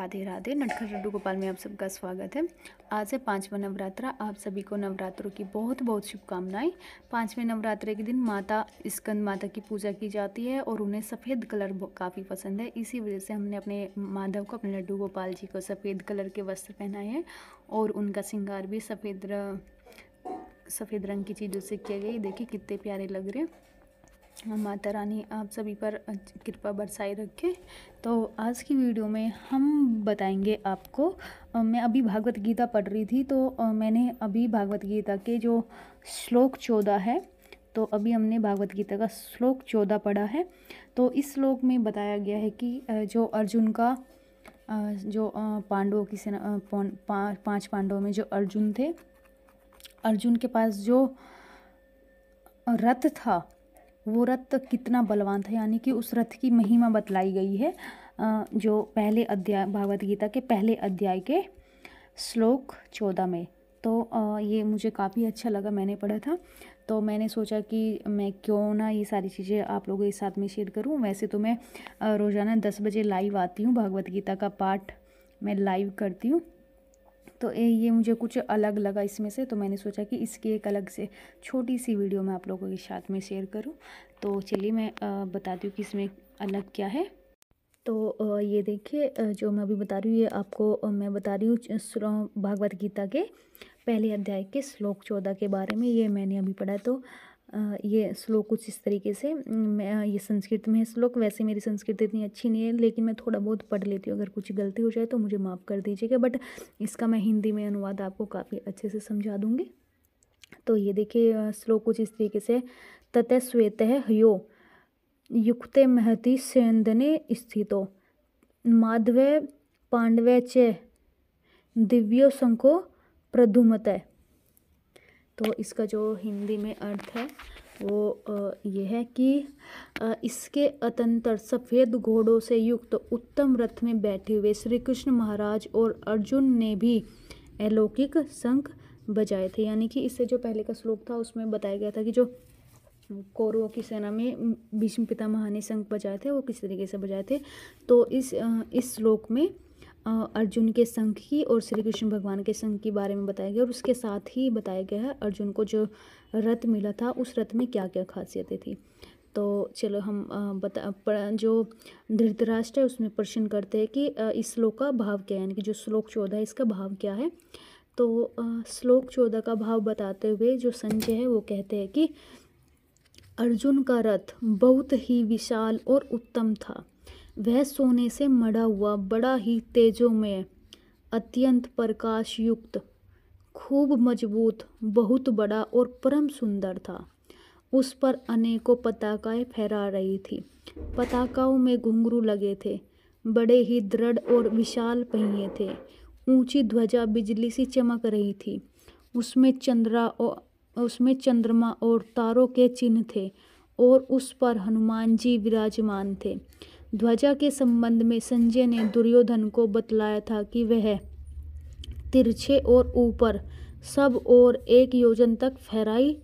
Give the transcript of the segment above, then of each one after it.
राधे राधे नटखर लड्डू गोपाल में आप सबका स्वागत है आज है पाँचवा नवरात्रा आप सभी को नवरात्रों की बहुत बहुत शुभकामनाएं पाँचवें नवरात्रे के दिन माता स्कंद माता की पूजा की जाती है और उन्हें सफ़ेद कलर काफ़ी पसंद है इसी वजह से हमने अपने माधव को अपने लड्डू गोपाल जी को सफ़ेद कलर के वस्त्र पहनाए हैं और उनका श्रृंगार भी सफ़ेद सफ़ेद रंग की चीज़ों से किया गया देखिए कितने प्यारे लग रहे हैं हाँ, माता रानी आप सभी पर कृपा बरसाए रखे तो आज की वीडियो में हम बताएंगे आपको मैं अभी भागवत गीता पढ़ रही थी तो मैंने अभी भागवत गीता के जो श्लोक चौदह है तो अभी हमने भागवत गीता का श्लोक चौदह पढ़ा है तो इस श्लोक में बताया गया है कि जो अर्जुन का जो पांडवों की सेना पांच पांडवों में जो अर्जुन थे अर्जुन के पास जो रथ था वो रथ कितना बलवान था यानी कि उस रथ की महिमा बतलाई गई है जो पहले अध्याय भागवत गीता के पहले अध्याय के श्लोक चौदह में तो ये मुझे काफ़ी अच्छा लगा मैंने पढ़ा था तो मैंने सोचा कि मैं क्यों ना ये सारी चीज़ें आप लोगों के साथ में शेयर करूं वैसे तो मैं रोज़ाना दस बजे लाइव आती हूँ भागवत गीता का पाठ मैं लाइव करती हूँ तो ये मुझे कुछ अलग लगा इसमें से तो मैंने सोचा कि इसकी एक अलग से छोटी सी वीडियो मैं आप लोगों के साथ में शेयर करूँ तो चलिए मैं बताती हूँ कि इसमें अलग क्या है तो ये देखिए जो मैं अभी बता रही हूँ ये आपको मैं बता रही हूँ भागवत गीता के पहले अध्याय के श्लोक चौदह के बारे में ये मैंने अभी पढ़ा तो ये श्लोक कुछ इस तरीके से मैं ये संस्कृत में है श्लोक वैसे मेरी संस्कृत इतनी अच्छी नहीं है लेकिन मैं थोड़ा बहुत पढ़ लेती हूँ अगर कुछ गलती हो जाए तो मुझे माफ़ कर दीजिएगा बट इसका मैं हिंदी में अनुवाद आपको काफ़ी अच्छे से समझा दूँगी तो ये देखिए श्लोक कुछ इस तरीके से तत श्वेत हयो युक्त महति सेंदने स्थितो माधव पांडव च दिव्यो शंखो है तो इसका जो हिंदी में अर्थ है वो ये है कि इसके अतंतर सफ़ेद घोड़ों से युक्त उत्तम रथ में बैठे हुए श्री कृष्ण महाराज और अर्जुन ने भी अलौकिक शंख बजाए थे यानी कि इससे जो पहले का श्लोक था उसमें बताया गया था कि जो कौरवों की सेना में भीष्म पितामह ने संख बजाए थे वो किस तरीके से बजाए थे तो इस इस श्लोक में अर्जुन के संघ की और श्री कृष्ण भगवान के संघ के बारे में बताया गया और उसके साथ ही बताया गया है अर्जुन को जो रथ मिला था उस रथ में क्या क्या खासियतें थी तो चलो हम बता जो धृतराष्ट्र है उसमें प्रश्न करते हैं कि इस श्लोक का भाव क्या है यानी कि जो श्लोक चौदह है इसका भाव क्या है तो श्लोक चौदह का भाव बताते हुए जो संजय है वो कहते हैं कि अर्जुन का रथ बहुत ही विशाल और उत्तम था वह सोने से मड़ा हुआ बड़ा ही तेजोमय अत्यंत प्रकाश युक्त खूब मजबूत बहुत बड़ा और परम सुंदर था उस पर अनेकों पताकाएं फहरा रही थी पताकाओं में घुंघरू लगे थे बड़े ही दृढ़ और विशाल पहिए थे ऊंची ध्वजा बिजली सी चमक रही थी उसमें चंद्रा और उसमें चंद्रमा और तारों के चिन्ह थे और उस पर हनुमान जी विराजमान थे ध्वजा के संबंध में संजय ने दुर्योधन को बतलाया था कि वह तिरछे और ऊपर सब और एक योजन तक फहराई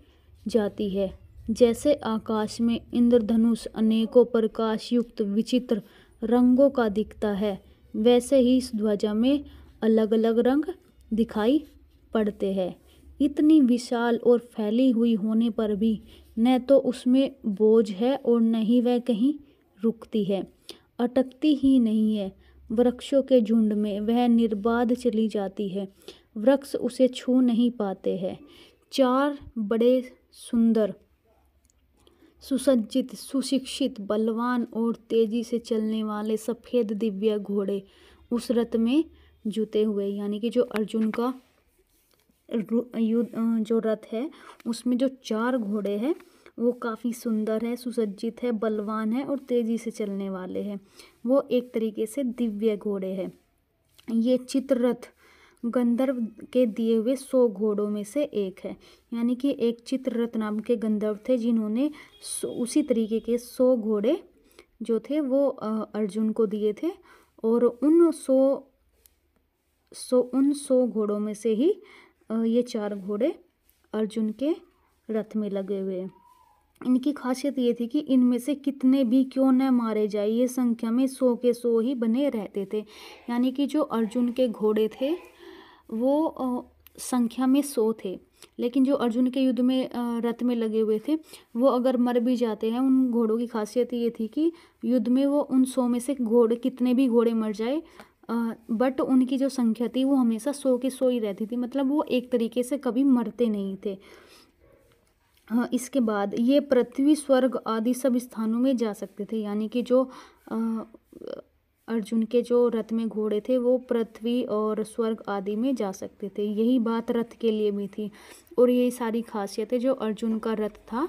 जाती है जैसे आकाश में इंद्रधनुष अनेकों प्रकाश युक्त विचित्र रंगों का दिखता है वैसे ही इस ध्वजा में अलग अलग रंग दिखाई पड़ते हैं इतनी विशाल और फैली हुई होने पर भी न तो उसमें बोझ है और न ही वह कहीं रुकती है अटकती ही नहीं है वृक्षों के झुंड में वह निर्बाध चली जाती है वृक्ष उसे छू नहीं पाते हैं चार बड़े सुंदर सुसज्जित सुशिक्षित बलवान और तेजी से चलने वाले सफ़ेद दिव्य घोड़े उस रथ में जुते हुए यानी कि जो अर्जुन का जो रथ है उसमें जो चार घोड़े हैं वो काफ़ी सुंदर है सुसज्जित है बलवान है और तेज़ी से चलने वाले हैं वो एक तरीके से दिव्य घोड़े हैं ये चित्ररथ गंधर्व के दिए हुए सौ घोड़ों में से एक है यानी कि एक चित्ररथ नाम के गंधर्व थे जिन्होंने उसी तरीके के सौ घोड़े जो थे वो अर्जुन को दिए थे और उन सौ सौ उन सौ घोड़ों में से ही ये चार घोड़े अर्जुन के रथ में लगे हुए हैं इनकी खासियत ये थी कि इनमें से कितने भी क्यों न मारे जाए ये संख्या में सौ के सौ ही बने रहते थे यानी कि जो अर्जुन के घोड़े थे वो संख्या में सौ थे लेकिन जो अर्जुन के युद्ध में रथ में लगे हुए थे वो अगर मर भी जाते हैं उन घोड़ों की खासियत ये थी कि युद्ध में वो उन सौ में से घोड़े कितने भी घोड़े मर जाए बट उनकी जो संख्या थी वो हमेशा सौ के सौ ही रहती थी मतलब वो एक तरीके से कभी मरते नहीं थे हाँ, इसके बाद ये पृथ्वी स्वर्ग आदि सब स्थानों में जा सकते थे यानी कि जो अर्जुन के जो रथ में घोड़े थे वो पृथ्वी और स्वर्ग आदि में जा सकते थे यही बात रथ के लिए भी थी और यही सारी खासियतें जो अर्जुन का रथ था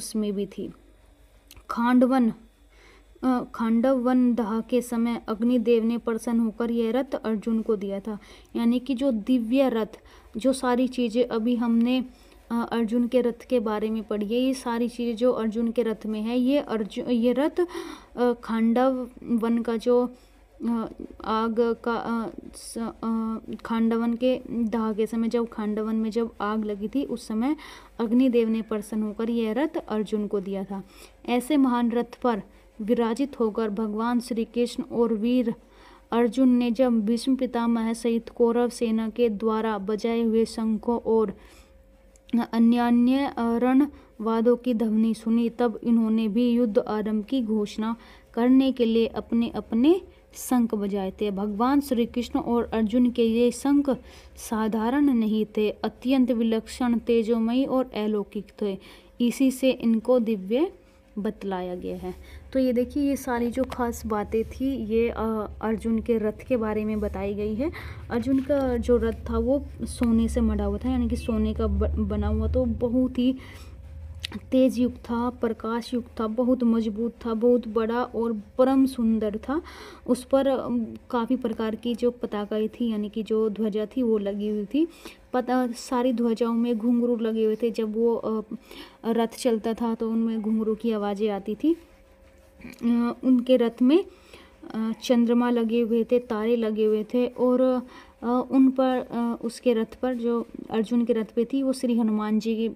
उसमें भी थी खांडवन खांडव वन दहा के समय अग्निदेव ने प्रसन्न होकर यह रथ अर्जुन को दिया था यानी कि जो दिव्य रथ जो सारी चीज़ें अभी हमने अर्जुन के रथ के बारे में पढ़िए ये सारी चीज़ें जो अर्जुन के रथ में है ये अर्जुन ये रथ खांडव वन का जो आग का खांडवन के दहाके समय जब खांडवन में जब आग लगी थी उस समय अग्निदेव ने प्रसन्न होकर यह रथ अर्जुन को दिया था ऐसे महान रथ पर विराजित होकर भगवान श्री कृष्ण और वीर अर्जुन ने जब भीष्म पितामह सहित कौरव सेना के द्वारा बजाए हुए शंखों और अन्यान्य रणवादों की ध्वनि सुनी तब इन्होंने भी युद्ध आरंभ की घोषणा करने के लिए अपने अपने संक बजाए थे भगवान श्री कृष्ण और अर्जुन के ये संक साधारण नहीं थे अत्यंत विलक्षण तेजोमयी और अलौकिक थे इसी से इनको दिव्य बतलाया गया है तो ये देखिए ये सारी जो खास बातें थी ये अर्जुन के रथ के बारे में बताई गई है अर्जुन का जो रथ था वो सोने से मढ़ा हुआ था यानी कि सोने का बना हुआ तो बहुत ही तेज युग था प्रकाश युग था बहुत मजबूत था बहुत बड़ा और परम सुंदर था उस पर काफ़ी प्रकार की जो पताकाई थी यानी कि जो ध्वजा थी वो लगी हुई थी पता सारी ध्वजाओं में घुंघरू लगे हुए थे जब वो रथ चलता था तो उनमें घुंघरू की आवाज़ें आती थी उनके रथ में चंद्रमा लगे हुए थे तारे लगे हुए थे और उन पर उसके रथ पर जो अर्जुन के रथ पे थी वो श्री हनुमान जी की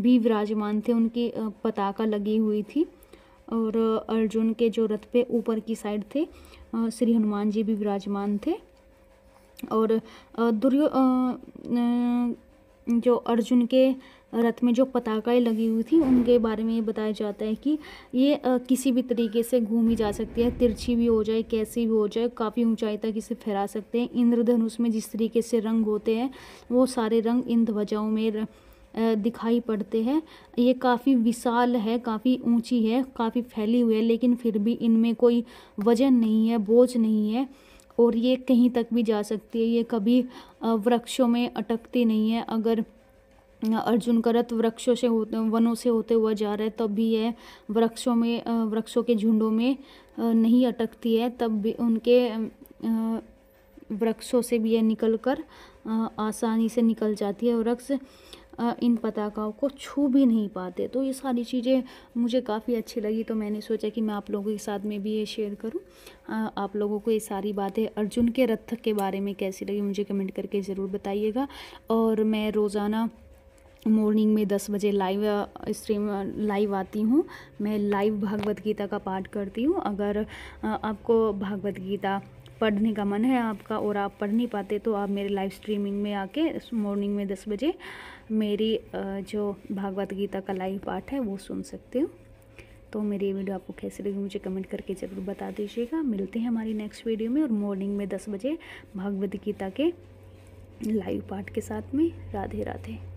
भी विराजमान थे उनकी पताका लगी हुई थी और अर्जुन के जो रथ पे ऊपर की साइड थे श्री हनुमान जी भी विराजमान थे और दुर्यो जो अर्जुन के रथ में जो पताकाएँ लगी हुई थी उनके बारे में ये बताया जाता है कि ये किसी भी तरीके से घूमी जा सकती है तिरछी भी हो जाए कैसी भी हो जाए काफ़ी ऊंचाई तक इसे फहरा सकते हैं इंद्रधनुष में जिस तरीके से रंग होते हैं वो सारे रंग इन ध्वजाओं में र, दिखाई पड़ते हैं ये काफ़ी विशाल है काफ़ी ऊंची है काफ़ी फैली हुई है लेकिन फिर भी इनमें कोई वजन नहीं है बोझ नहीं है और ये कहीं तक भी जा सकती है ये कभी वृक्षों में अटकती नहीं है अगर अर्जुन का रथ वृक्षों से होते वनों से होते हुए जा रहा है तब भी यह वृक्षों में वृक्षों के झुंडों में नहीं अटकती है तब भी उनके वृक्षों से भी यह निकल कर आसानी से निकल जाती है वृक्ष इन पताकाओं को छू भी नहीं पाते तो ये सारी चीज़ें मुझे काफ़ी अच्छी लगी तो मैंने सोचा कि मैं आप लोगों के साथ में भी ये शेयर करूँ आप लोगों को ये सारी बातें अर्जुन के रथ के बारे में कैसी लगी मुझे कमेंट करके ज़रूर बताइएगा और मैं रोज़ाना मॉर्निंग में दस बजे लाइव स्ट्रीम लाइव आती हूँ मैं लाइव भागवत गीता का पाठ करती हूँ अगर आपको भागवत गीता पढ़ने का मन है आपका और आप पढ़ नहीं पाते तो आप मेरे लाइव स्ट्रीमिंग में आके मॉर्निंग में दस बजे मेरी जो भागवत गीता का लाइव पाठ है वो सुन सकते हो तो मेरी ये वीडियो आपको कैसी लगी मुझे कमेंट करके ज़रूर बता दीजिएगा मिलते हैं हमारी नेक्स्ट वीडियो में और मॉर्निंग में दस बजे भागवत गीता के लाइव पाठ के साथ में राधे राधे